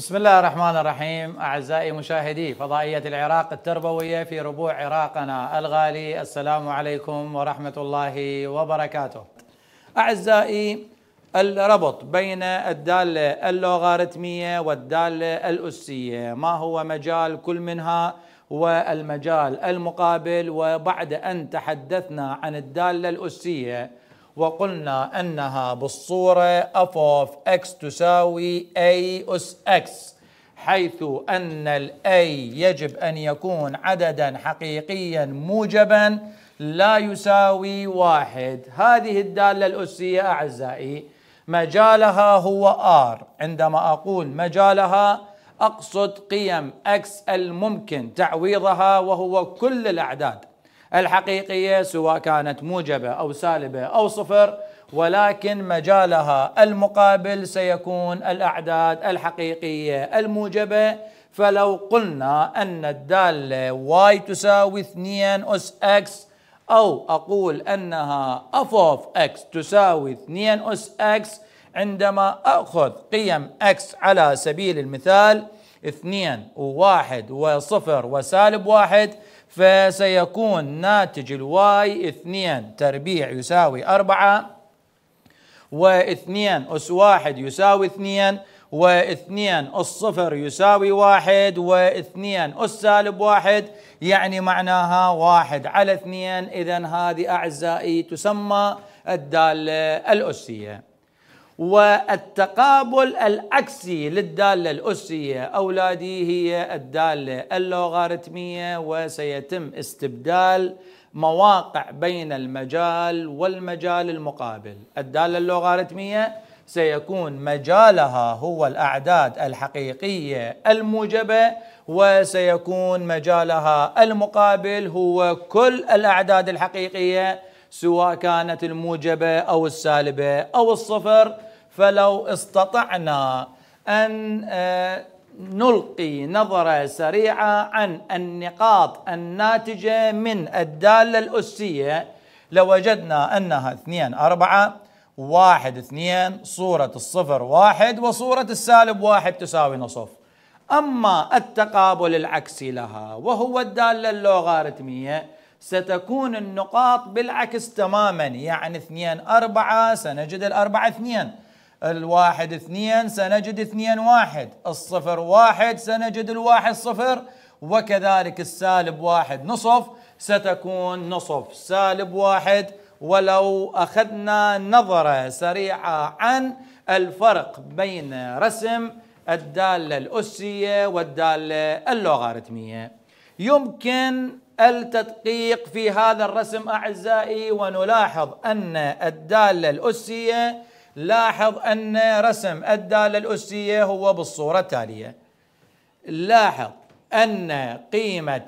بسم الله الرحمن الرحيم أعزائي مشاهدي فضائية العراق التربوية في ربوع عراقنا الغالي السلام عليكم ورحمة الله وبركاته أعزائي الربط بين الدالة اللوغاريتمية والدالة الأسية ما هو مجال كل منها والمجال المقابل وبعد أن تحدثنا عن الدالة الأسية وقلنا أنها بالصورة f of x تساوي a أس x حيث أن ال a يجب أن يكون عددا حقيقيا موجبا لا يساوي واحد هذه الدالة الأسية أعزائي مجالها هو R عندما أقول مجالها أقصد قيم X الممكن تعويضها وهو كل الأعداد الحقيقية سواء كانت موجبة أو سالبة أو صفر ولكن مجالها المقابل سيكون الأعداد الحقيقية الموجبة فلو قلنا أن الدالة y تساوي 2 أس x أو أقول أنها f of x تساوي 2 أس x عندما أخذ قيم x على سبيل المثال 2 و1 وصفر وسالب 1 فسيكون ناتج الواي اثنين تربيع يساوي أربعة و أس واحد يساوي اثنين واثنين الصفر يساوي واحد واثنين سالب واحد يعني معناها واحد على اثنين إذا هذه أعزائي تسمى الدالة الأسية والتقابل العكسي للدالة الأسية أولادي هي الدالة اللوغاريتمية وسيتم استبدال مواقع بين المجال والمجال المقابل الدالة اللوغاريتمية سيكون مجالها هو الأعداد الحقيقية الموجبة وسيكون مجالها المقابل هو كل الأعداد الحقيقية سواء كانت الموجبة أو السالبة أو الصفر فلو استطعنا أن آه، نلقي نظرة سريعة عن النقاط الناتجة من الدالة الأسية لوجدنا أنها اثنين أربعة واحد اثنين صورة الصفر واحد وصورة السالب واحد تساوي نصف أما التقابل العكسي لها وهو الدالة اللوغاريتمية ستكون النقاط بالعكس تماما يعني اثنين أربعة سنجد الأربعة اثنين الواحد اثنين سنجد اثنين واحد الصفر واحد سنجد الواحد صفر وكذلك السالب واحد نصف ستكون نصف سالب واحد ولو أخذنا نظرة سريعة عن الفرق بين رسم الدالة الأسية والدالة اللوغاريتمية يمكن التدقيق في هذا الرسم أعزائي ونلاحظ أن الدالة الأسية لاحظ أن رسم الدالة الأسية هو بالصورة التالية لاحظ أن قيمة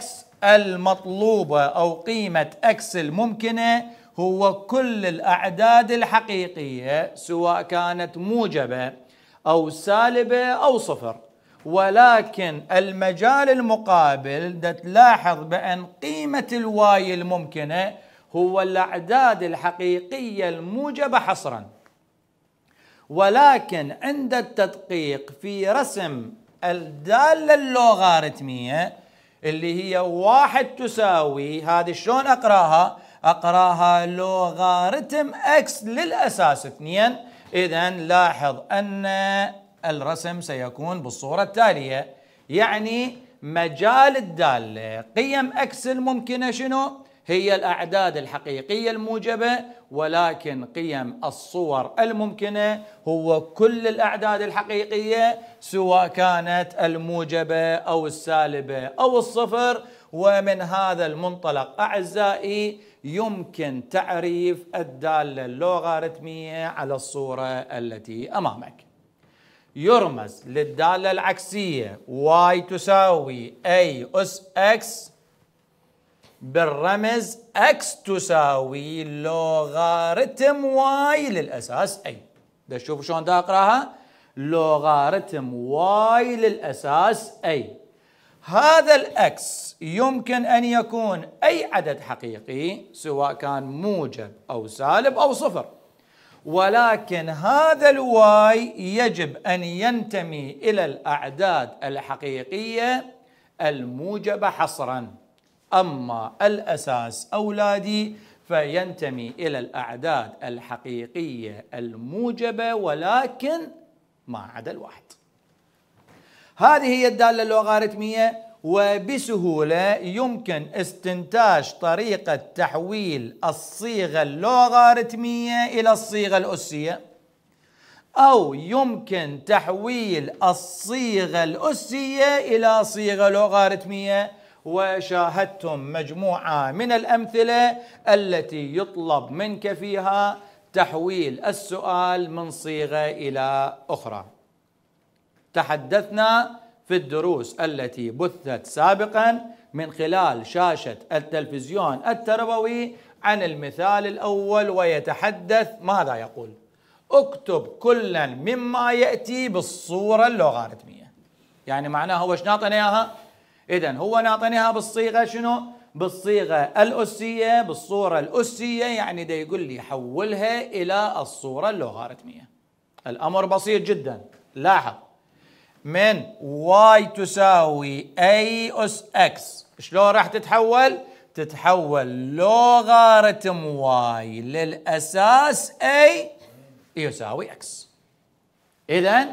X المطلوبة أو قيمة X الممكنة هو كل الأعداد الحقيقية سواء كانت موجبة أو سالبة أو صفر ولكن المجال المقابل تلاحظ بأن قيمة الواي الممكنة هو الأعداد الحقيقية الموجبة حصراً ولكن عند التدقيق في رسم الدالة اللوغاريتمية اللي هي واحد تساوي هذه شلون أقراها أقراها لوغاريتم اكس للأساس اثنين إذا لاحظ أن الرسم سيكون بالصورة التالية يعني مجال الدالة قيم اكس الممكنة شنو؟ هي الأعداد الحقيقية الموجبة ولكن قيم الصور الممكنة هو كل الأعداد الحقيقية سواء كانت الموجبة أو السالبة أو الصفر ومن هذا المنطلق أعزائي يمكن تعريف الدالة اللوغاريتمية على الصورة التي أمامك يرمز للدالة العكسية y تساوي a أس x بالرمز x تساوي لوغاريتم y للاساس اي ده شوفوا شلون اقراها لوغاريتم y للاساس اي هذا x يمكن ان يكون اي عدد حقيقي سواء كان موجب او سالب او صفر ولكن هذا الواي يجب ان ينتمي الى الاعداد الحقيقيه الموجبه حصرا أما الأساس أولادي فينتمي إلى الأعداد الحقيقية الموجبة ولكن ما عدا الواحد هذه هي الدالة اللوغاريتمية وبسهولة يمكن استنتاج طريقة تحويل الصيغة اللوغاريتمية إلى الصيغة الأسية أو يمكن تحويل الصيغة الأسية إلى صيغة لوغاريتمية وشاهدتم مجموعة من الأمثلة التي يطلب منك فيها تحويل السؤال من صيغة إلى أخرى تحدثنا في الدروس التي بثت سابقا من خلال شاشة التلفزيون التربوي عن المثال الأول ويتحدث ماذا يقول اكتب كلا مما يأتي بالصورة اللوغاريتمية يعني معناها هو ايش ناطينا اياها اذا هو ناطنها بالصيغه شنو؟ بالصيغه الاسيه بالصوره الاسيه يعني ده يقول لي حولها الى الصوره اللوغاريتميه الامر بسيط جدا لاحظ من واي تساوي اي اس اكس شلون راح تتحول؟ تتحول لوغاريتم واي للاساس اي يساوي اكس اذا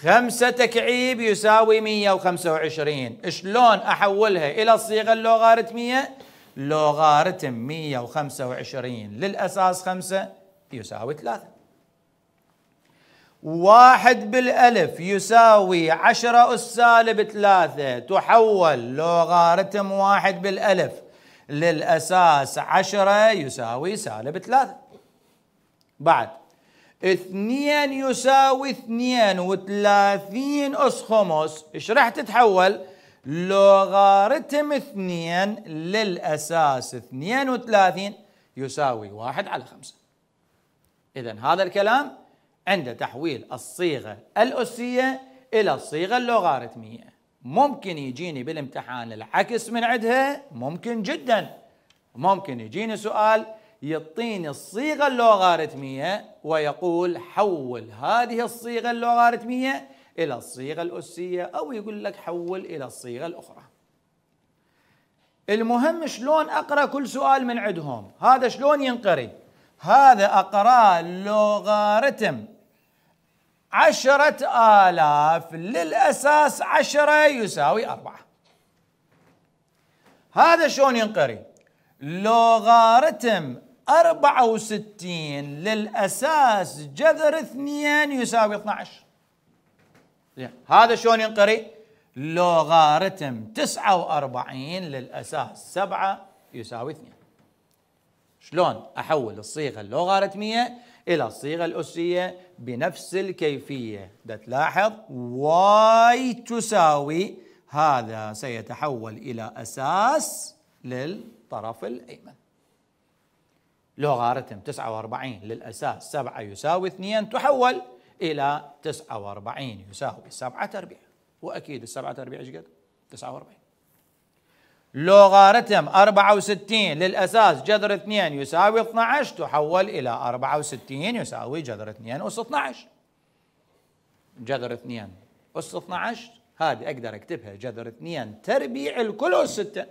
خمسة تكعيب يساوي 125 شلون أحولها إلى الصيغة اللوغاريتمية لوغاريتم 125 للأساس 5 يساوي 3 واحد بالألف يساوي عشرة أس سالب ثلاثة تحول لوغاريتم واحد بالألف للأساس عشرة يساوي سالب ثلاثة بعد اثنين يساوي اثنين وثلاثين أس خمس إيش راح تتحول؟ لوغارتم اثنين للأساس اثنين وثلاثين يساوي واحد على خمسة إذا هذا الكلام عند تحويل الصيغة الأسية إلى الصيغة اللوغارتمية ممكن يجيني بالامتحان العكس من عندها ممكن جدا ممكن يجيني سؤال يعطيني الصيغة اللوغاريتمية ويقول حول هذه الصيغة اللوغاريتمية إلى الصيغة الأسية أو يقول لك حول إلى الصيغة الأخرى المهم شلون أقرأ كل سؤال من عندهم هذا شلون ينقري هذا أقرأ لوغاريتم عشرة آلاف للأساس عشرة يساوي أربعة هذا شلون ينقري لوغاريتم 64 للأساس جذر اثنين يساوي 12 هذا شلون ينقري؟ لوغارتم 49 للأساس 7 يساوي 2 شلون أحول الصيغة اللوغارتمية إلى الصيغة الأسية بنفس الكيفية ده تلاحظ واي تساوي هذا سيتحول إلى أساس للطرف الأيمن لوغارتم 49 للأساس 7 يساوي 2 تحول إلى 49 يساوي 7 تربيع وأكيد السبعة تربيع ايش قد؟ 49 لوغارتم 64 للأساس جذر 2 يساوي 12 تحول إلى 64 يساوي جذر 2 أس 12 جذر 2 أس 12 هذه أقدر أكتبها جذر 2 تربيع الكل أس 6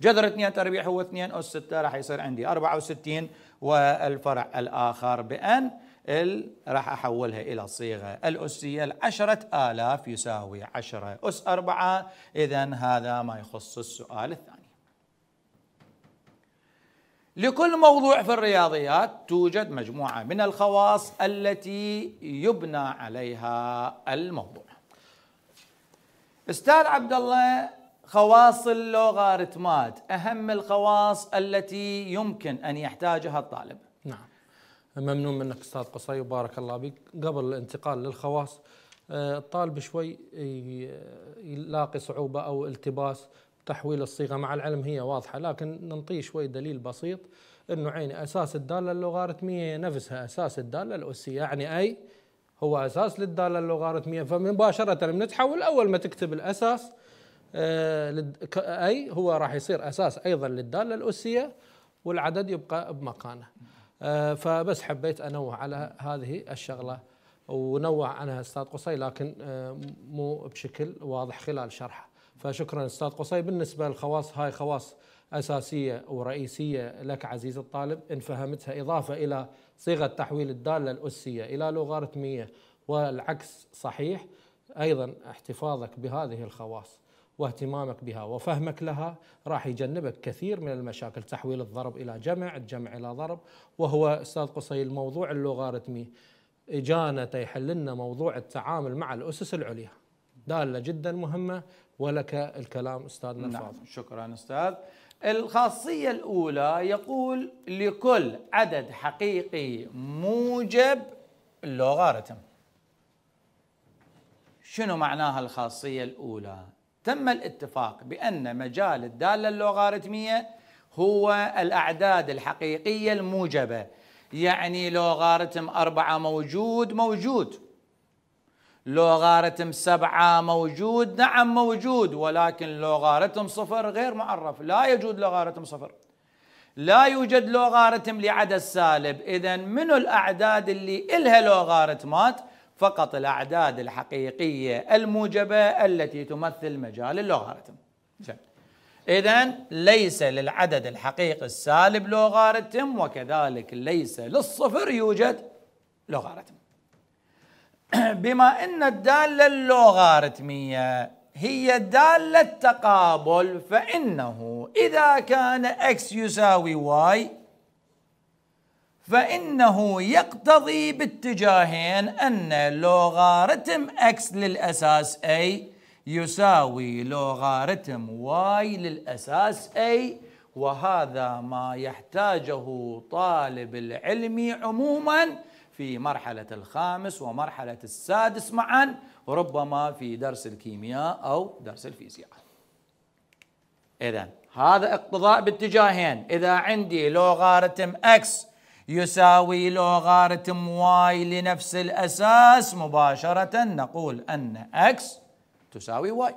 جذر 2 تربيع هو 2 أس 6 راح يصير عندي 64 والفرع الآخر بأن ال راح أحولها إلى الصيغة الأسية العشرة آلاف يساوي 10 أس 4 إذا هذا ما يخص السؤال الثاني لكل موضوع في الرياضيات توجد مجموعة من الخواص التي يبنى عليها الموضوع استاذ عبد الله خواص اللوغاريتمات أهم الخواص التي يمكن أن يحتاجها الطالب نعم ممنون منك أستاذ قصي وبارك الله بك قبل الانتقال للخواص آه، الطالب شوي يلاقي صعوبة أو التباس تحويل الصيغة مع العلم هي واضحة لكن ننطيه شوي دليل بسيط أنه عيني أساس الدالة اللوغاريتمية نفسها أساس الدالة الأسية يعني أي هو أساس للدالة اللوغاريتمية فمباشرة بنتحول أول ما تكتب الأساس آه، اي هو راح يصير اساس ايضا للداله الاسيه والعدد يبقى بمكانه آه، فبس حبيت انوه على هذه الشغله ونوه عنها استاذ قصي لكن آه، مو بشكل واضح خلال شرحه فشكرا استاذ قصي بالنسبه للخواص هاي خواص اساسيه ورئيسيه لك عزيز الطالب ان فهمتها اضافه الى صيغه تحويل الداله الاسيه الى لوغاريتميه والعكس صحيح ايضا احتفاظك بهذه الخواص واهتمامك بها وفهمك لها راح يجنبك كثير من المشاكل تحويل الضرب إلى جمع الجمع إلى ضرب وهو أستاذ قصي الموضوع اللوغاريتمي إجانا تيحل لنا موضوع التعامل مع الأسس العليا دالة جدا مهمة ولك الكلام أستاذنا نعم. الفاضل شكرا أستاذ الخاصية الأولى يقول لكل عدد حقيقي موجب اللوغاريتم شنو معناها الخاصية الأولى؟ تم الاتفاق بأن مجال الدالة اللوغاريتمية هو الأعداد الحقيقية الموجبة يعني لوغاريتم أربعة موجود موجود لوغاريتم سبعة موجود نعم موجود ولكن لوغاريتم صفر غير معرف لا يوجد لوغاريتم صفر لا يوجد لوغاريتم لعدد سالب إذا من الأعداد اللي إلها لوغاريتمات فقط الأعداد الحقيقية الموجبة التي تمثل مجال اللوغاريتم إذا ليس للعدد الحقيقي السالب لوغاريتم وكذلك ليس للصفر يوجد لوغاريتم بما أن الدالة اللوغاريتمية هي دالة تقابل فإنه إذا كان x يساوي y فإنه يقتضي باتجاهين أن لوغارتم X للأساس A يساوي لوغارتم Y للأساس A وهذا ما يحتاجه طالب العلم عموما في مرحلة الخامس ومرحلة السادس معا ربما في درس الكيمياء أو درس الفيزياء إذا هذا اقتضاء باتجاهين إذا عندي لوغارتم X يساوي لوغارتم واي لنفس الأساس مباشرة نقول أن أكس تساوي واي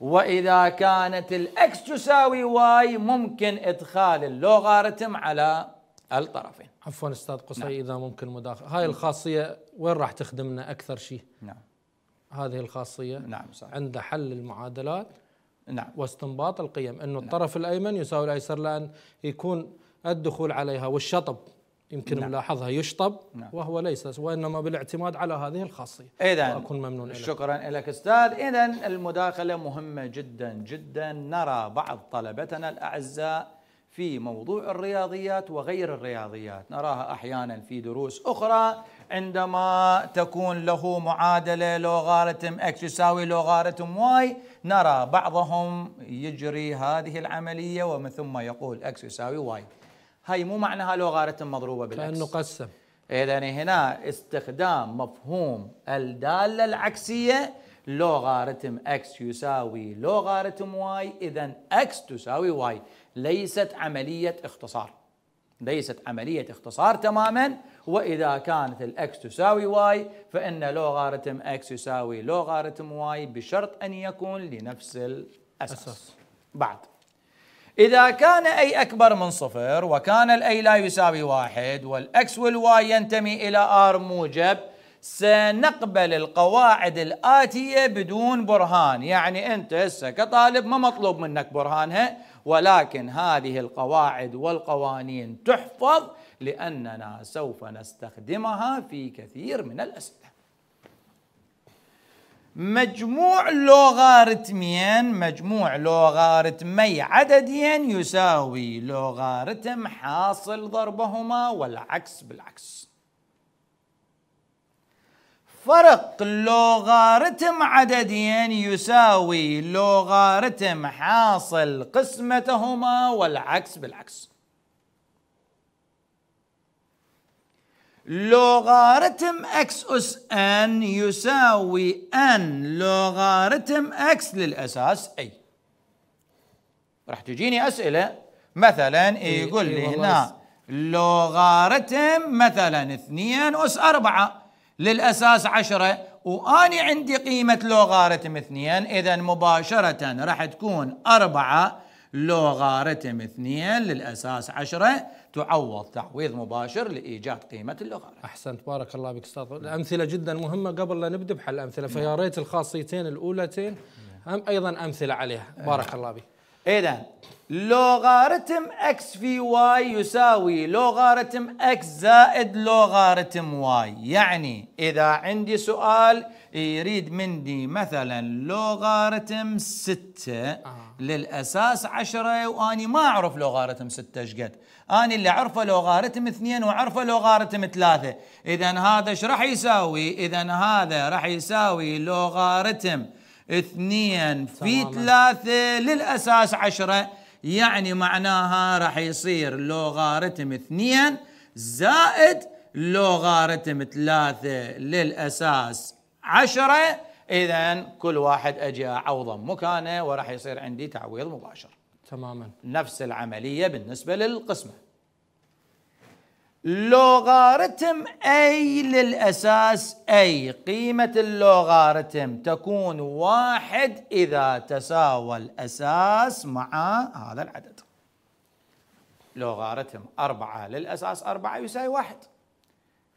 وإذا كانت الأكس تساوي واي ممكن إدخال اللوغارتم على الطرفين عفوا أستاذ قصي نعم. إذا ممكن مداخل هاي الخاصية وين راح تخدمنا أكثر شيء نعم هذه الخاصية نعم صحيح. عند حل المعادلات نعم واستنباط القيم انه نعم. الطرف الايمن يساوي الايسر لان يكون الدخول عليها والشطب يمكن نعم. ملاحظها يشطب نعم. وهو ليس وانما بالاعتماد على هذه الخاصيه اذا اكون ممنون لك شكرا لك استاذ اذا المداخله مهمه جدا جدا نرى بعض طلبتنا الاعزاء في موضوع الرياضيات وغير الرياضيات نراها احيانا في دروس اخرى عندما تكون له معادله لوغارتم اكس يساوي لوغارتم واي نرى بعضهم يجري هذه العمليه ومن ثم يقول اكس يساوي واي هاي مو معناها لوغاريتم مضروبه بالعكس كانه قسم اذا هنا استخدام مفهوم الداله العكسيه لوغاريتم اكس يساوي لوغاريتم واي اذا اكس تساوي واي ليست عمليه اختصار ليست عمليه اختصار تماما واذا كانت الاكس تساوي واي فان لوغاريتم اكس يساوي لوغاريتم واي بشرط ان يكون لنفس الاساس أساس. بعد إذا كان أي أكبر من صفر وكان الأي لا يساوي واحد والأكس والواي ينتمي إلى آر موجب سنقبل القواعد الآتية بدون برهان يعني أنت هسه كطالب ما مطلوب منك برهانها ولكن هذه القواعد والقوانين تحفظ لأننا سوف نستخدمها في كثير من الأسئلة مجموع لوغارتمين مجموع لوغارتمي عددين يساوي لوغارتم حاصل ضربهما والعكس بالعكس فرق لوغارتم عددين يساوي لوغارتم حاصل قسمتهما والعكس بالعكس لوغاريتم اكس اس ان يساوي ان لوغاريتم اكس للاساس اي راح تجيني اسئله مثلا إيه، إيه يقول لي هنا لوغاريتم مثلا 2 اس 4 للاساس 10 واني عندي قيمه لوغاريتم 2 اذا مباشره راح تكون 4 لوغاريتم اثنين للأساس عشرة تعوض تعويض مباشر لإيجاد قيمة اللوغاريتم أحسنت بارك الله بك أستاذ الأمثلة جدا مهمة قبل لا نبدأ بحل الأمثلة فيا نعم. ريت الخاصيتين الأولتين هم أيضا أمثلة عليها نعم. بارك الله بك إذا لوغارتم اكس في واي يساوي لوغارتم اكس زائد لوغارتم واي يعني إذا عندي سؤال يريد مني مثلا لوغارتم ستة آه. للأساس عشرة وأني ما أعرف لوغارتم ستة شقد أنا اللي أعرفه لوغارتم اثنين وأعرفه لوغارتم ثلاثة إذا هذا ايش راح يساوي إذا هذا راح يساوي لوغارتم اثنين في ثلاثة للأساس عشرة يعني معناها راح يصير لوغارتم اثنين زائد لوغارتم ثلاثة للأساس عشرة إذا كل واحد أجي عوضا مكانه وراح يصير عندي تعويض مباشر تماما نفس العملية بالنسبة للقسمة لوغارتم أي للأساس أي قيمة اللوغارتم تكون واحد إذا تساوى الأساس مع هذا العدد لوغارتم أربعة للأساس أربعة يساوي واحد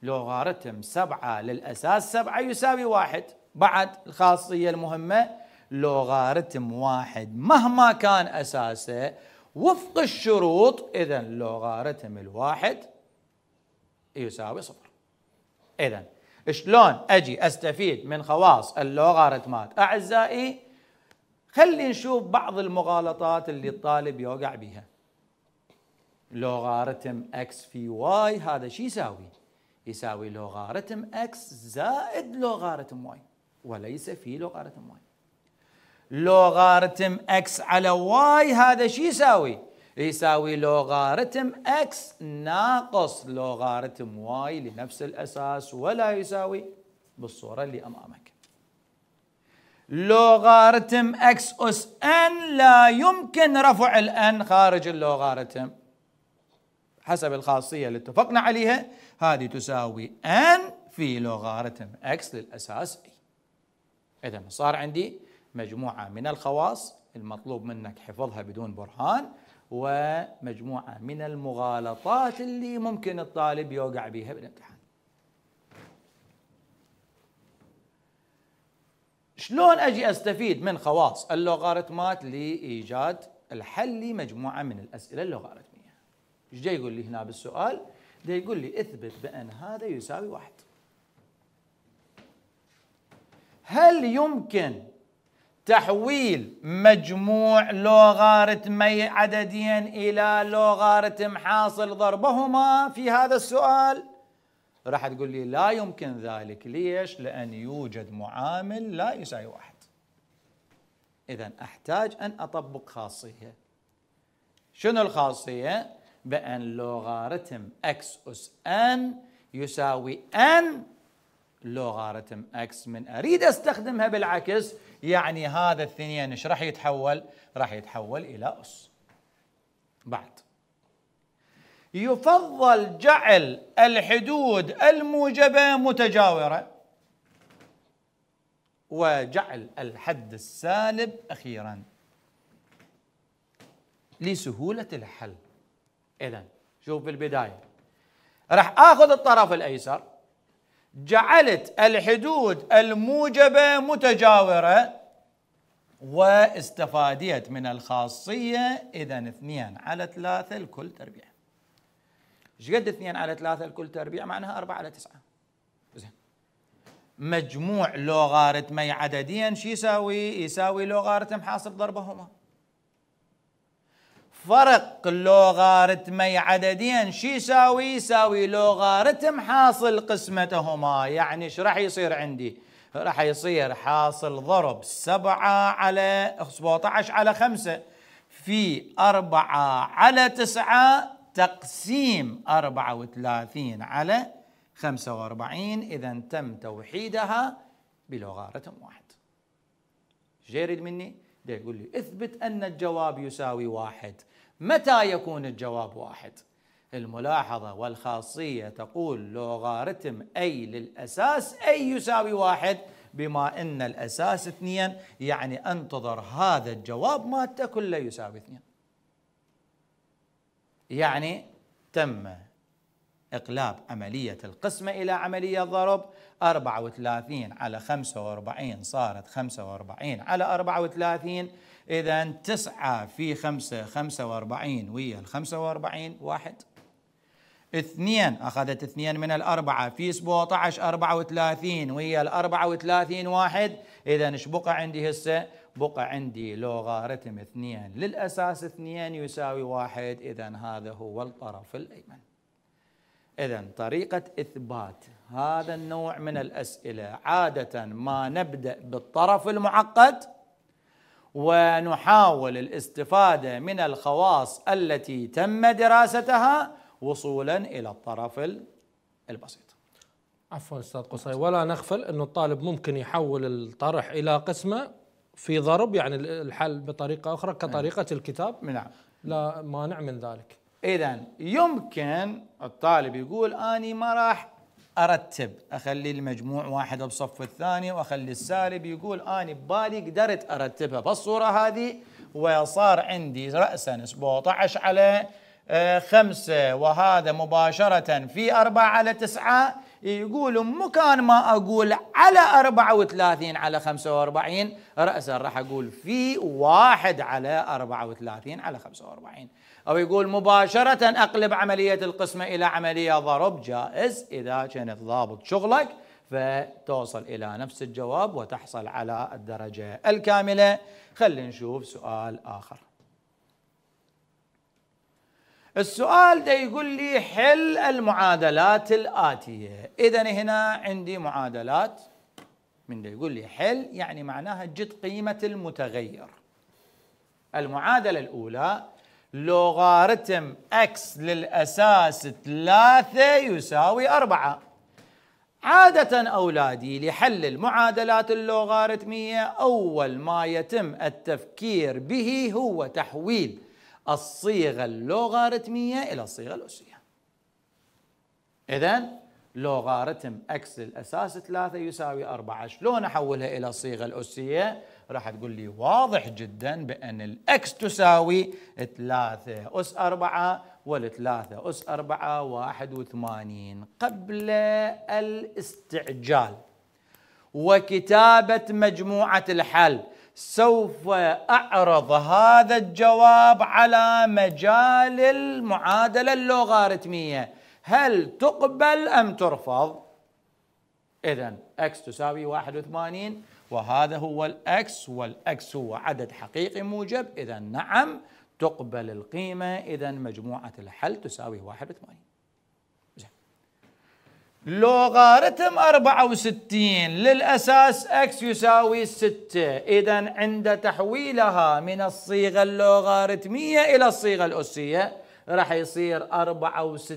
لوغاريتم سبعة للأساس سبعة يساوي واحد بعد الخاصية المهمة لوغاريتم واحد مهما كان أساسه وفق الشروط إذا لوغاريتم الواحد يساوي صفر إذا شلون أجي أستفيد من خواص اللوغاريتمات أعزائي خلي نشوف بعض المغالطات اللي الطالب يوقع بها لوغاريتم اكس في واي هذا شو يساوي؟ يساوي لوغارتم اكس زائد لوغارتم واي وليس في لوغارتم واي لوغارتم اكس على واي هذا شو يساوي؟ يساوي لوغارتم اكس ناقص لوغارتم واي لنفس الاساس ولا يساوي بالصوره اللي امامك. لوغارتم اكس اس ان لا يمكن رفع الان خارج اللوغارتم حسب الخاصية اللي اتفقنا عليها هذه تساوي n في لوغاريتم x للأساس a إذا صار عندي مجموعة من الخواص المطلوب منك حفظها بدون برهان ومجموعة من المغالطات اللي ممكن الطالب يوقع بها بالامتحان شلون أجي أستفيد من خواص اللوغاريتمات لإيجاد الحل لمجموعة من الأسئلة اللوغاريتمية ايش جاي يقول لي هنا بالسؤال؟ ده يقول لي اثبت بان هذا يساوي واحد. هل يمكن تحويل مجموع لوغارتمي عددين الى لوغارتم حاصل ضربهما في هذا السؤال؟ راح تقول لي لا يمكن ذلك، ليش؟ لان يوجد معامل لا يساوي واحد. اذا احتاج ان اطبق خاصيه. شنو الخاصيه؟ بأن لوغاريتم X أس N يساوي N لوغاريتم X من أريد أستخدمها بالعكس يعني هذا الثنين ايش راح يتحول؟ راح يتحول إلى أس بعد يفضل جعل الحدود الموجبة متجاورة وجعل الحد السالب أخيراً لسهولة الحل إذا شوف في البداية راح آخذ الطرف الأيسر جعلت الحدود الموجبة متجاورة واستفاديت من الخاصية إذا اثنين على ثلاثة الكل تربيع ايش قد اثنين على ثلاثة الكل تربيع معناها أربعة على تسعة زين مجموع لوغارتمي عدديا شو يساوي؟ يساوي لوغارتم حاصل ضربهما فرق لوغارتمي عددين شي يساوي يساوي لوغارتم حاصل قسمتهما يعني ايش راح يصير عندي راح يصير حاصل ضرب سبعة على 17 على خمسة في أربعة على تسعة تقسيم أربعة وثلاثين على خمسة وأربعين إذا تم توحيدها بلوغارتم واحد ايش يريد مني؟ ده يقول لي اثبت أن الجواب يساوي واحد متى يكون الجواب واحد الملاحظة والخاصية تقول لوغارتم أي للأساس أي يساوي واحد بما أن الأساس اثنين يعني أنتظر هذا الجواب ما كله يساوي اثنين يعني تم إقلاب عملية القسمة إلى عملية ضرب 34 على 45 صارت 45 على 34 إذا تسعة في خمسة خمسة وأربعين ويا الخمسة وأربعين واحد اثنين أخذت اثنين من الأربعة في سبعة عشر أربعة وثلاثين ويا الأربعة وثلاثين واحد إذا إيش بقى عندي هسه؟ بقى عندي لوغاريتم اثنين للأساس اثنين يساوي واحد إذا هذا هو الطرف الأيمن إذا طريقة إثبات هذا النوع من الأسئلة عادة ما نبدأ بالطرف المعقد ونحاول الاستفاده من الخواص التي تم دراستها وصولا الى الطرف البسيط. عفوا استاذ قصي ولا نغفل انه الطالب ممكن يحول الطرح الى قسمه في ضرب يعني الحل بطريقه اخرى نعم. كطريقه الكتاب نعم لا مانع من ذلك. اذا يمكن الطالب يقول اني ما راح ارتب اخلي المجموع واحد بصف الثاني واخلي السالب يقول انا ببالي قدرت ارتبها بالصوره هذه وصار عندي راسا 17 على آه، خمسة وهذا مباشرة في أربعة على تسعة يقول مكان ما أقول على 34 على 45 رأسا راح أقول في واحد على 34 على 45 أو يقول مباشرة أقلب عملية القسمة إلى عملية ضرب جائز إذا كان ضابط شغلك فتوصل إلى نفس الجواب وتحصل على الدرجة الكاملة خلينا نشوف سؤال آخر السؤال ده يقول لي حل المعادلات الآتية إذا هنا عندي معادلات من ده يقول لي حل يعني معناها جد قيمة المتغير المعادلة الأولى لوغارتم x للأساس ثلاثة يساوي أربعة عادة أولادي لحل المعادلات اللوغارتمية أول ما يتم التفكير به هو تحويل الصيغة اللوغاريتمية إلى الصيغة الأسية إذا لوغاريتم اكس الأساس 3 يساوي 4 شلون احولها الى الصيغه الاسيه راح تقول لي واضح جدا بان الاكس تساوي 3 اس 4 وال3 اس 4 81 قبل الاستعجال وكتابه مجموعه الحل سوف أعرض هذا الجواب على مجال المعادلة اللوغاريتمية هل تقبل أم ترفض؟ إذا x تساوي 81 وهذا هو الأكس والأكس هو عدد حقيقي موجب إذا نعم تقبل القيمة إذا مجموعة الحل تساوي 81 لوغارتم 64 للأساس x يساوي 6 إذا عند تحويلها من الصيغة اللوغارتمية إلى الصيغة الأسية راح يصير 64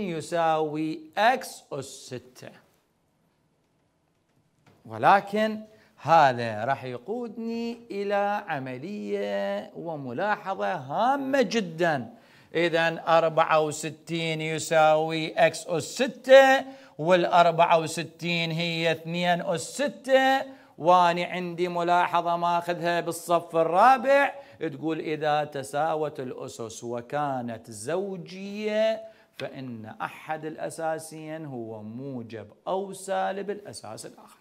يساوي x أس 6 ولكن هذا راح يقودني إلى عملية وملاحظة هامة جداً إذا 64 يساوي إكس أس 6 وال 64 هي 2 أس 6 وأنا عندي ملاحظة ماخذها بالصف الرابع تقول إذا تساوت الأسس وكانت زوجية فإن أحد الأساسين هو موجب أو سالب الأساس الآخر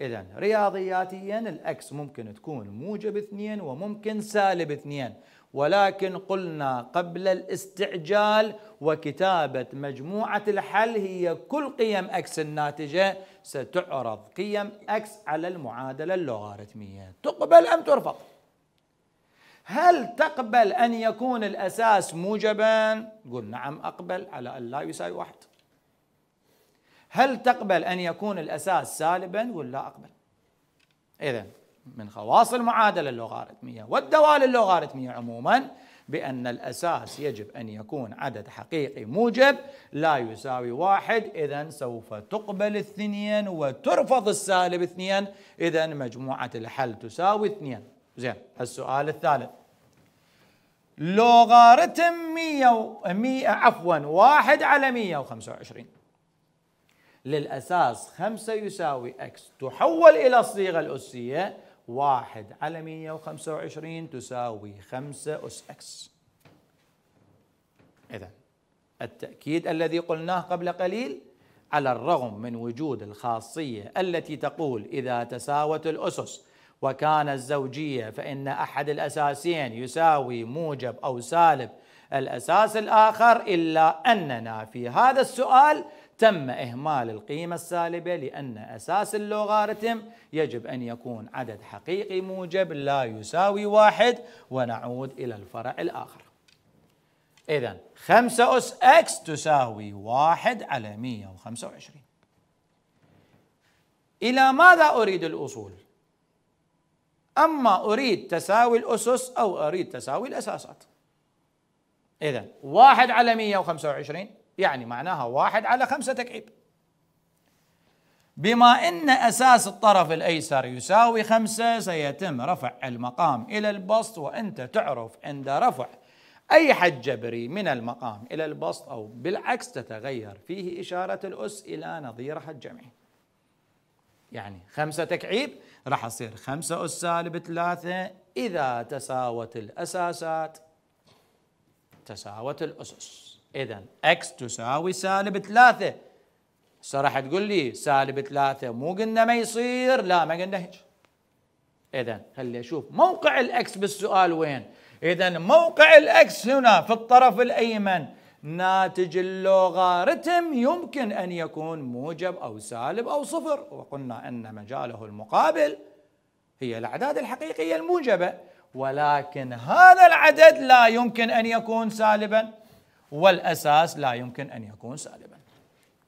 إذا رياضياتيا الأكس ممكن تكون موجب اثنين وممكن سالب اثنين ولكن قلنا قبل الاستعجال وكتابة مجموعة الحل هي كل قيم أكس الناتجة ستعرض قيم أكس على المعادلة اللوغاريتمية تقبل أم ترفض هل تقبل أن يكون الأساس موجبا قل نعم أقبل على أن لا يساوي واحد هل تقبل أن يكون الأساس سالبا قل لا أقبل إذا من خواص المعادلة اللوغاريتمية والدوال اللوغاريتمية عموما بأن الأساس يجب أن يكون عدد حقيقي موجب لا يساوي واحد إذا سوف تقبل اثنين وترفض السالب اثنين إذا مجموعة الحل تساوي اثنين زين السؤال الثالث لوغاريتم 100 100 عفوا 1 على 125 للأساس 5 يساوي اكس تحول إلى الصيغة الأسية 1 على 125 تساوي 5 أس إكس إذا التأكيد الذي قلناه قبل قليل على الرغم من وجود الخاصية التي تقول إذا تساوت الأسس وكان الزوجية فإن أحد الأساسين يساوي موجب أو سالب الأساس الآخر إلا أننا في هذا السؤال تم إهمال القيمة السالبة لأن أساس اللوغاريتم يجب أن يكون عدد حقيقي موجب لا يساوي واحد ونعود إلى الفرع الآخر إذا 5 أس إكس تساوي واحد على 125 إلى ماذا أريد الأصول؟ أما أريد تساوي الأسس أو أريد تساوي الأساسات إذا واحد على 125 يعني معناها واحد على خمسة تكعيب بما أن أساس الطرف الأيسر يساوي خمسة سيتم رفع المقام إلى البسط وأنت تعرف عند رفع أي حد جبري من المقام إلى البسط أو بالعكس تتغير فيه إشارة الأس إلى نظير حد جمعي يعني خمسة تكعيب راح أصير خمسة أس سالب ثلاثة إذا تساوت الأساسات تساوت الأسس إذا x تساوي سالب ثلاثة هسه راح تقول لي سالب ثلاثة مو قلنا ما يصير لا ما قلنا هيك إذا خلي أشوف موقع الإكس بالسؤال وين إذا موقع الإكس هنا في الطرف الأيمن ناتج اللوغاريتم يمكن أن يكون موجب أو سالب أو صفر وقلنا أن مجاله المقابل هي الأعداد الحقيقية الموجبة ولكن هذا العدد لا يمكن أن يكون سالباً والأساس لا يمكن أن يكون سالبا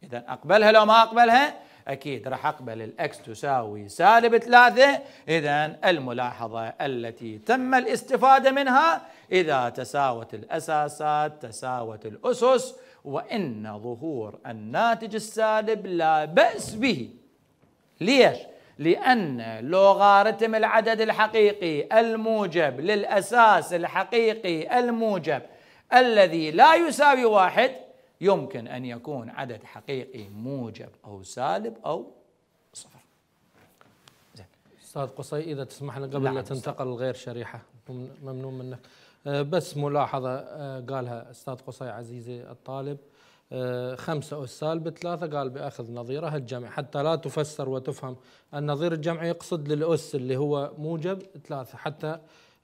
إذا أقبلها لو ما أقبلها أكيد راح أقبل الأكس تساوي سالب ثلاثة إذا الملاحظة التي تم الاستفادة منها إذا تساوت الأساسات تساوت الأسس وإن ظهور الناتج السالب لا بأس به ليش؟ لأن لوغارتم العدد الحقيقي الموجب للأساس الحقيقي الموجب الذي لا يساوي واحد يمكن أن يكون عدد حقيقي موجب أو سالب أو صفر زين أستاذ قصي إذا تسمح لنا قبل لا نعم، تنتقل لغير شريحة ممنون منك أه، بس ملاحظة أه، قالها أستاذ قصي عزيزي الطالب أه، خمسة أس سالب ثلاثة قال بأخذ نظيرها الجمعي حتى لا تفسر وتفهم النظير الجمعي يقصد للأس اللي هو موجب ثلاثة حتى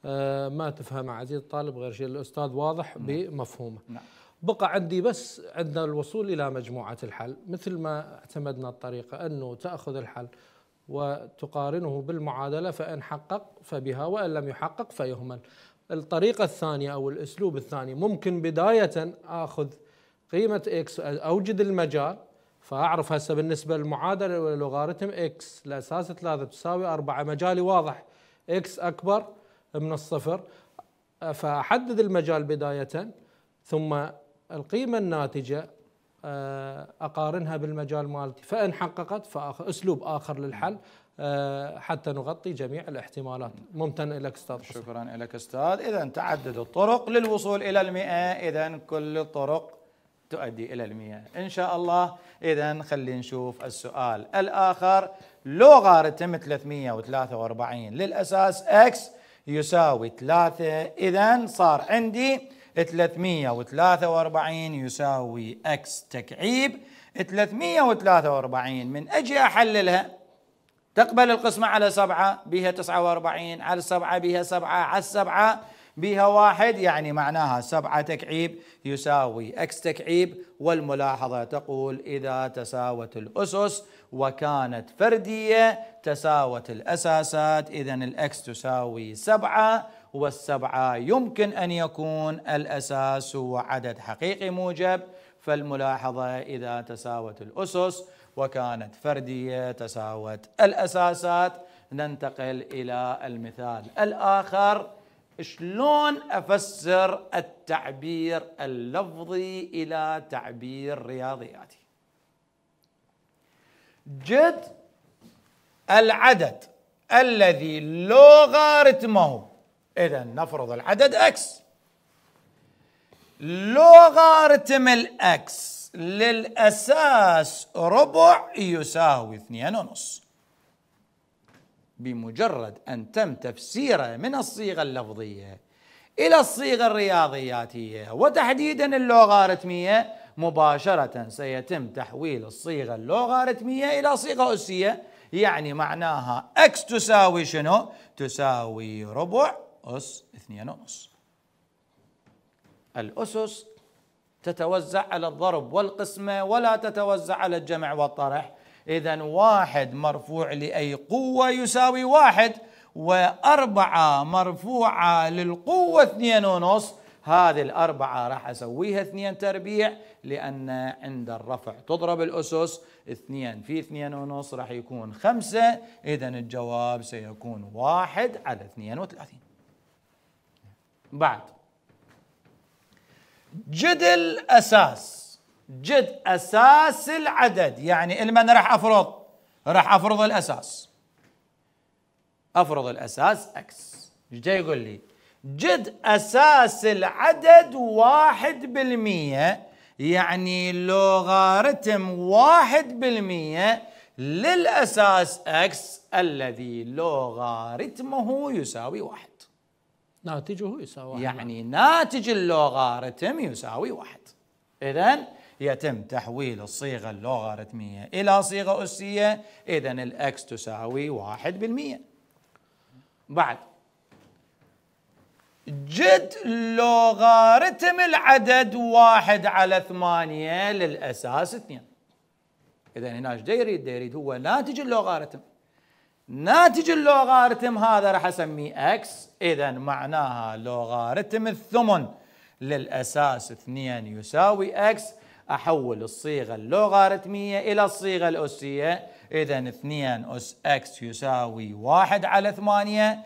آه، ما تفهم عزيز الطالب غير شيء الأستاذ واضح نعم. بمفهومه نعم. بقى عندي بس عندنا الوصول إلى مجموعة الحل مثل ما اعتمدنا الطريقة أنه تأخذ الحل وتقارنه بالمعادلة فإن حقق فبها وإن لم يحقق فيهمل الطريقة الثانية أو الأسلوب الثاني ممكن بداية آخذ قيمة إكس أوجد المجال فأعرف هسه بالنسبة للمعادلة واللوغاريتم إكس الأساس ثلاثة تساوي أربعة مجالي واضح إكس أكبر من الصفر فأحدد المجال بداية ثم القيمة الناتجة آه، أقارنها بالمجال مالتي فإن حققت فأسلوب آخر للحل آه، حتى نغطي جميع الاحتمالات ممتن لك استاذ شكرا لك استاذ اذا تعدد الطرق للوصول الى المئة اذا كل الطرق تؤدي الى المئة ان شاء الله اذا خلينا نشوف السؤال الاخر لوغاريتم 343 للاساس اكس يساوي 3 إذا صار عندي 343 يساوي اكس تكعيب 343 من اجي احللها تقبل القسمة على سبعة بها 49 على السبعة بها سبعة على السبعة بها واحد يعني معناها سبعة تكعيب يساوي اكس تكعيب والملاحظة تقول إذا تساوت الأسس وكانت فردية تساوت الأساسات إذا الأكس تساوي سبعة والسبعة يمكن أن يكون الأساس هو عدد حقيقي موجب فالملاحظة إذا تساوت الأسس وكانت فردية تساوت الأساسات ننتقل إلى المثال الآخر شلون افسر التعبير اللفظي الى تعبير رياضياتي جد العدد الذي لوغارتمه اذا نفرض العدد اكس لوغارتم الاكس للاساس ربع يساوي اثنين ونص بمجرد أن تم تفسيره من الصيغة اللفظية إلى الصيغة الرياضياتية وتحديدا اللوغاريتمية مباشرة سيتم تحويل الصيغة اللوغاريتمية إلى صيغة أسية يعني معناها اكس تساوي شنو؟ تساوي ربع أس اثنين ونص الأسس تتوزع على الضرب والقسمة ولا تتوزع على الجمع والطرح إذا واحد مرفوع لأي قوة يساوي واحد وأربعة مرفوعة للقوة اثنين ونص هذه الأربعة راح أسويها اثنين تربيع لأن عند الرفع تضرب الأسس اثنين في اثنين ونص راح يكون خمسة إذا الجواب سيكون واحد على اثنين وثلاثين بعد جدل أساس جد أساس العدد يعني المن راح أفرض راح أفرض الأساس أفرض الأساس أكس جاي يقول لي جد أساس العدد واحد بالمية يعني لوغارتم واحد بالمية للأساس أكس الذي لوغارتمه يساوي واحد ناتجه يساوي واحد يعني ناتج اللوغارتم يساوي واحد إذا يتم تحويل الصيغة اللوغاريتمية إلى صيغة أسية إذا الأكس تساوي واحد بالمئة بعد جد لوغاريتم العدد واحد على ثمانية للأساس اثنين إذا هنا ايش يريد؟ دا يريد هو ناتج اللوغاريتم ناتج اللوغاريتم هذا راح اسميه اكس اذا معناها لوغاريتم الثمن للاساس 2 يساوي اكس أحول الصيغة اللوغاريتمية إلى الصيغة الأسية إذا 2 أس إكس يساوي 1 على 8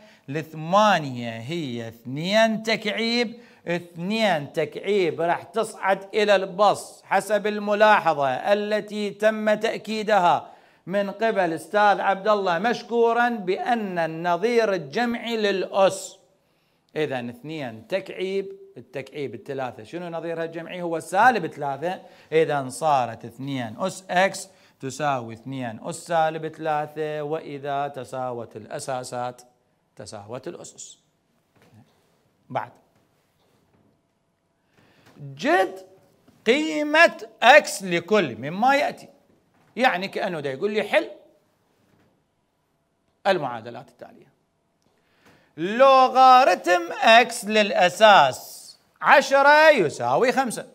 8 هي 2 تكعيب 2 تكعيب راح تصعد إلى البص حسب الملاحظة التي تم تأكيدها من قبل استاذ عبد الله مشكورا بان النظير الجمعي للاس اذا 2 تكعيب التكعيب الثلاثة شنو نظيرها الجمعي هو سالب ثلاثة إذا صارت اثنين أس إكس تساوي اثنين أس سالب ثلاثة وإذا تساوت الأساسات تساوت الأسس بعد جد قيمة اكس لكل مما يأتي يعني كأنه ده يقول لي حل المعادلات التالية لوغاريتم اكس للأساس عشرة يساوي خمسة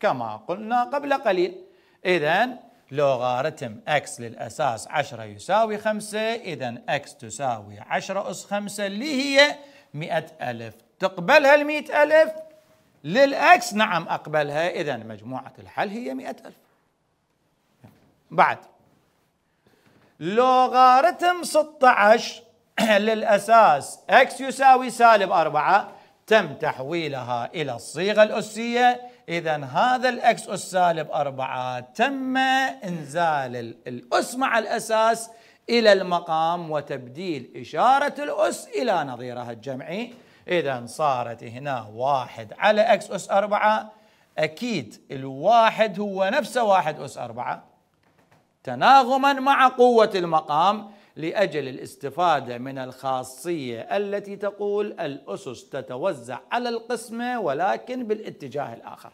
كما قلنا قبل قليل إذا لوغارتم x للأساس 10 يساوي 5 إذا x تساوي 10 أس 5 اللي هي مئة ألف تقبلها المئة ألف للأكس نعم أقبلها إذا مجموعة الحل هي مئة ألف بعد لوغارتم 16 للأساس x يساوي سالب 4 تم تحويلها إلى الصيغة الأسية إذا هذا الأكس أس سالب أربعة تم إنزال الأس مع الأساس إلى المقام وتبديل إشارة الأس إلى نظيرها الجمعي إذا صارت هنا واحد على أكس أس أربعة أكيد الواحد هو نفسه واحد أس أربعة تناغما مع قوة المقام لاجل الاستفاده من الخاصيه التي تقول الاسس تتوزع على القسمه ولكن بالاتجاه الاخر.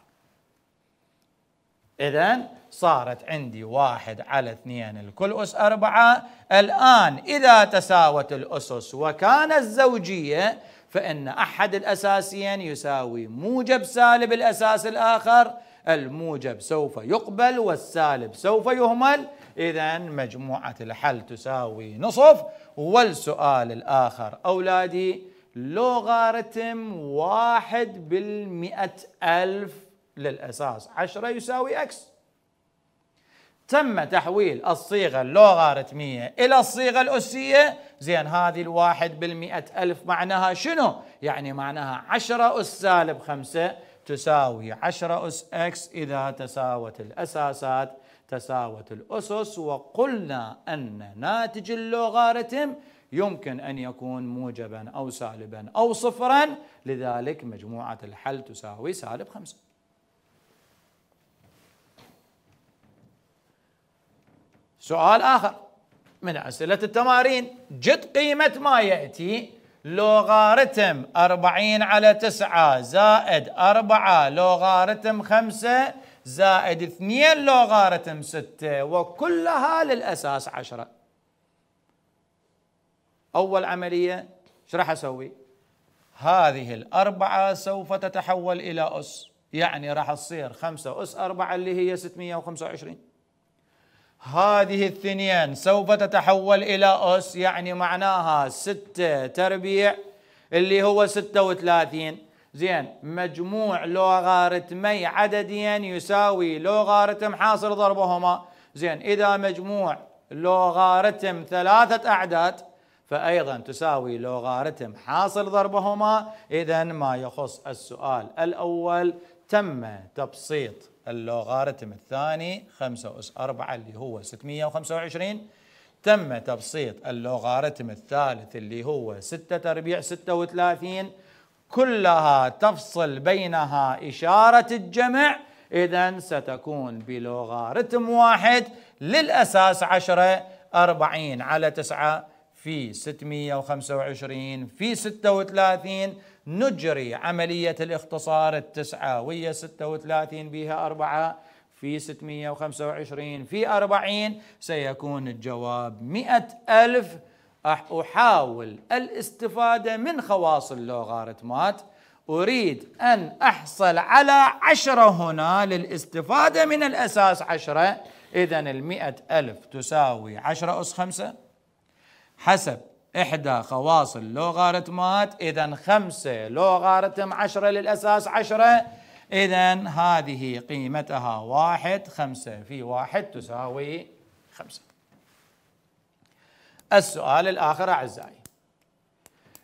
إذا صارت عندي واحد على اثنين الكل أس أربعة الآن إذا تساوت الأسس وكانت زوجية فإن أحد الأساسيين يساوي موجب سالب الأساس الآخر الموجب سوف يقبل والسالب سوف يهمل إذا مجموعة الحل تساوي نصف والسؤال الآخر أولادي لوغارتم واحد بالمئة ألف للأساس عشرة يساوي أكس تم تحويل الصيغة اللوغارتمية إلى الصيغة الأسية زين هذه الواحد بالمئة ألف معناها شنو؟ يعني معناها عشرة أس سالب خمسة تساوي عشرة أس إكس إذا تساوت الأساسات تساوت الأسس وقلنا أن ناتج اللوغارتم يمكن أن يكون موجبا أو سالبا أو صفرا لذلك مجموعة الحل تساوي سالب خمسة سؤال آخر من أسئلة التمارين جد قيمة ما يأتي لوغارتم أربعين على تسعة زائد أربعة لوغارتم خمسة زائد اثنين لوغاريتم 6 ستة وكلها للأساس عشرة أول عملية ايش راح أسوي هذه الأربعة سوف تتحول إلى أس يعني راح تصير خمسة أس أربعة اللي هي 625 هذه الثنين سوف تتحول إلى أس يعني معناها ستة تربيع اللي هو 36 زين مجموع لوغارتمي عدديا يساوي لوغارتم حاصل ضربهما زين إذا مجموع لوغارتم ثلاثة أعداد فأيضا تساوي لوغارتم حاصل ضربهما إذا ما يخص السؤال الأول تم تبسيط اللوغارتم الثاني 5 أس 4 اللي هو 625 تم تبسيط اللوغارتم الثالث اللي هو 6 تربيع 36 كلها تفصل بينها إشارة الجمع إذا ستكون بلغة واحد للأساس 10 40 على 9 في 625 في 36 نجري عملية الاختصار التسعة ويا 36 بها 4 في 625 في 40 سيكون الجواب 100 ألف أحاول الاستفادة من خواص اللوغاريتمات أريد أن أحصل على عشرة هنا للاستفادة من الأساس عشرة إذا المئة ألف تساوي عشرة أس خمسة حسب إحدى خواص اللوغاريتمات إذا خمسة لوغاريتم عشرة للأساس عشرة إذا هذه قيمتها واحد خمسة في واحد تساوي خمسة السؤال الآخر أعزائي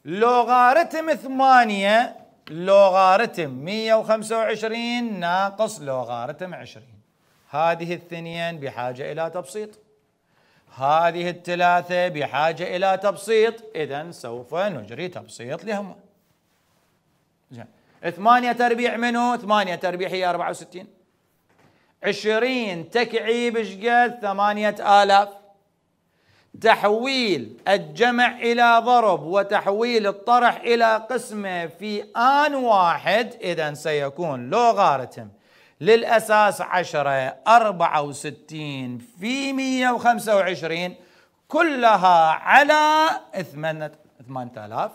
لوغارتم ثمانية لوغارتم 125 ناقص لوغارتم 20 هذه الثنين بحاجة إلى تبسيط هذه الثلاثة بحاجة إلى تبسيط إذا سوف نجري تبسيط لهم زين ثمانية تربيع منه ثمانية تربيع هي 64 20 تكعيب شقد ثمانية آلاف تحويل الجمع إلى ضرب وتحويل الطرح إلى قسمة في آن واحد إذا سيكون لوغارتم للأساس 10 64 في 125 كلها على ثمانية ثمانية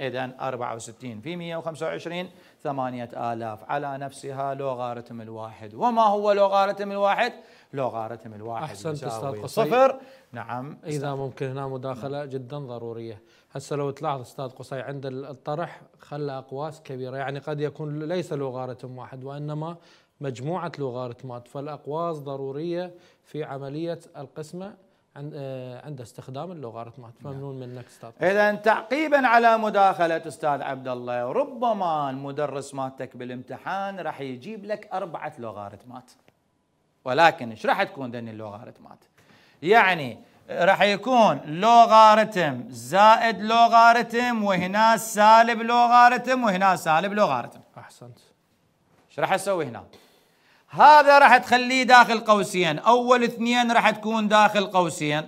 إذا 64 في 125 8000 على نفسها لوغارتم الواحد وما هو لوغارتم الواحد؟ لو غارتهم الواحد احسنت استاذ صفر نعم اذا ممكن هنا مداخله نعم. جدا ضروريه هسه لو تلاحظ استاذ قصي عند الطرح خلى اقواس كبيره يعني قد يكون ليس له غارتهم واحد وانما مجموعه لوغاريتمات فالاقواس ضروريه في عمليه القسمه آه، عند استخدام اللوغاريتمات نعم. ممنون منك استاذ اذا تعقيبا على مداخله استاذ عبد الله ربما المدرس مالتك بالامتحان راح يجيب لك اربعه لوغاريتمات ولكن ايش راح تكون ذني اللوغاريتمات؟ يعني راح يكون لوغاريتم زائد لوغاريتم وهنا سالب لوغاريتم وهنا سالب لوغاريتم احسنت ايش راح اسوي هنا؟ هذا راح تخليه داخل قوسين اول اثنين راح تكون داخل قوسين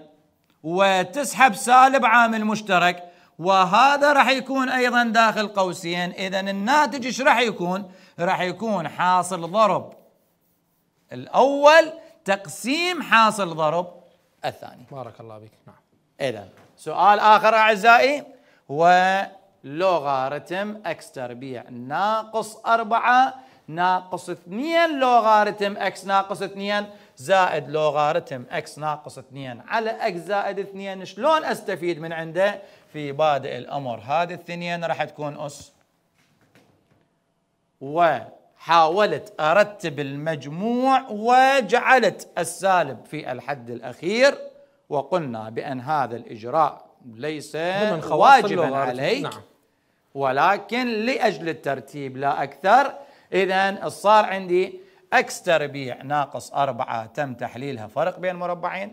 وتسحب سالب عامل مشترك وهذا راح يكون ايضا داخل قوسين اذا الناتج ايش راح يكون راح يكون حاصل ضرب الأول تقسيم حاصل ضرب الثاني بارك الله بك نعم إذا سؤال آخر أعزائي هو لوغاريتم اكس تربيع ناقص 4 ناقص 2 لوغاريتم اكس ناقص 2 زائد لوغاريتم اكس ناقص 2 على اكس زائد 2 شلون استفيد من عنده في بادئ الامر هذه الثنين راح تكون اس و حاولت أرتب المجموع وجعلت السالب في الحد الأخير وقلنا بأن هذا الإجراء ليس واجبا عليك نعم. ولكن لأجل الترتيب لا أكثر إذا صار عندي اكس تربيع ناقص أربعة تم تحليلها فرق بين مربعين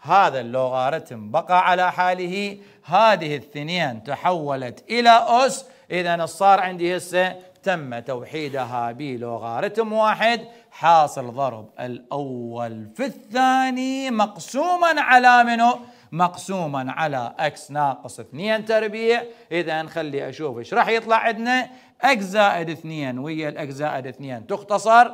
هذا اللوغاريتم بقى على حاله هذه الثنين تحولت إلى أس إذا صار عندي هسه تم توحيدها بلوغارتم واحد حاصل ضرب الأول في الثاني مقسوما على منه مقسوما على اكس ناقص 2 تربيع اذا خلي اشوف ايش راح يطلع عندنا اكس زائد 2 ويا الاكس زائد 2 تختصر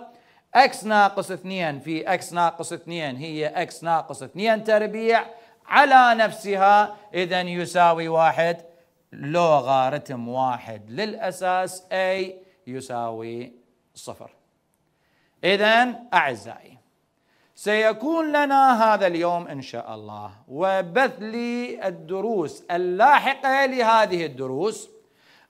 اكس ناقص 2 في اكس ناقص 2 هي اكس ناقص 2 تربيع على نفسها اذا يساوي واحد لوغاريتم واحد للأساس A يساوي صفر إذا أعزائي سيكون لنا هذا اليوم إن شاء الله وبث للدروس اللاحقة لهذه الدروس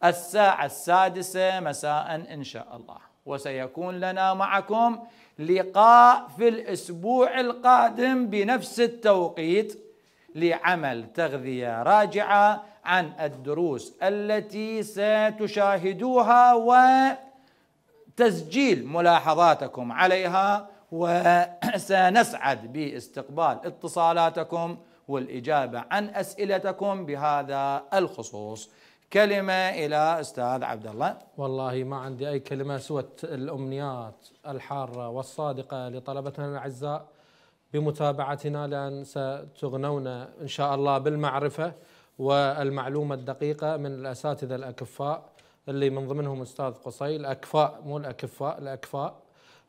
الساعة السادسة مساء إن شاء الله وسيكون لنا معكم لقاء في الأسبوع القادم بنفس التوقيت لعمل تغذيه راجعه عن الدروس التي ستشاهدوها وتسجيل ملاحظاتكم عليها وسنسعد باستقبال اتصالاتكم والاجابه عن اسئلتكم بهذا الخصوص. كلمه الى استاذ عبد الله. والله ما عندي اي كلمه سوى الامنيات الحاره والصادقه لطلبتنا الاعزاء بمتابعتنا لأن ستغنون إن شاء الله بالمعرفة والمعلومة الدقيقة من الأساتذة الأكفاء اللي من ضمنهم أستاذ قصي الأكفاء مو الأكفاء الأكفاء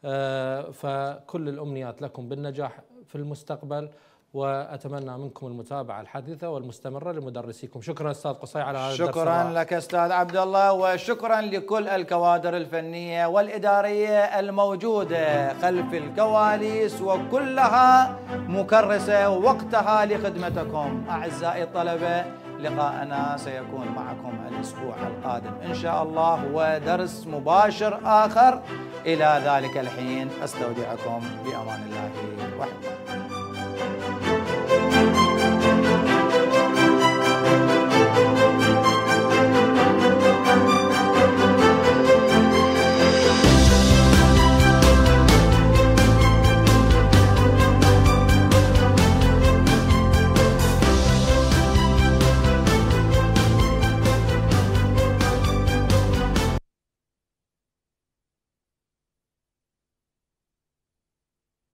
آه، فكل الأمنيات لكم بالنجاح في المستقبل واتمنى منكم المتابعه الحديثه والمستمره لمدرسيكم شكرا استاذ قصي على هذا شكرا لك استاذ عبد الله وشكرا لكل الكوادر الفنيه والاداريه الموجوده خلف الكواليس وكلها مكرسه وقتها لخدمتكم اعزائي الطلبه لقاءنا سيكون معكم الاسبوع القادم ان شاء الله ودرس مباشر اخر الى ذلك الحين استودعكم بامان الله وحفظه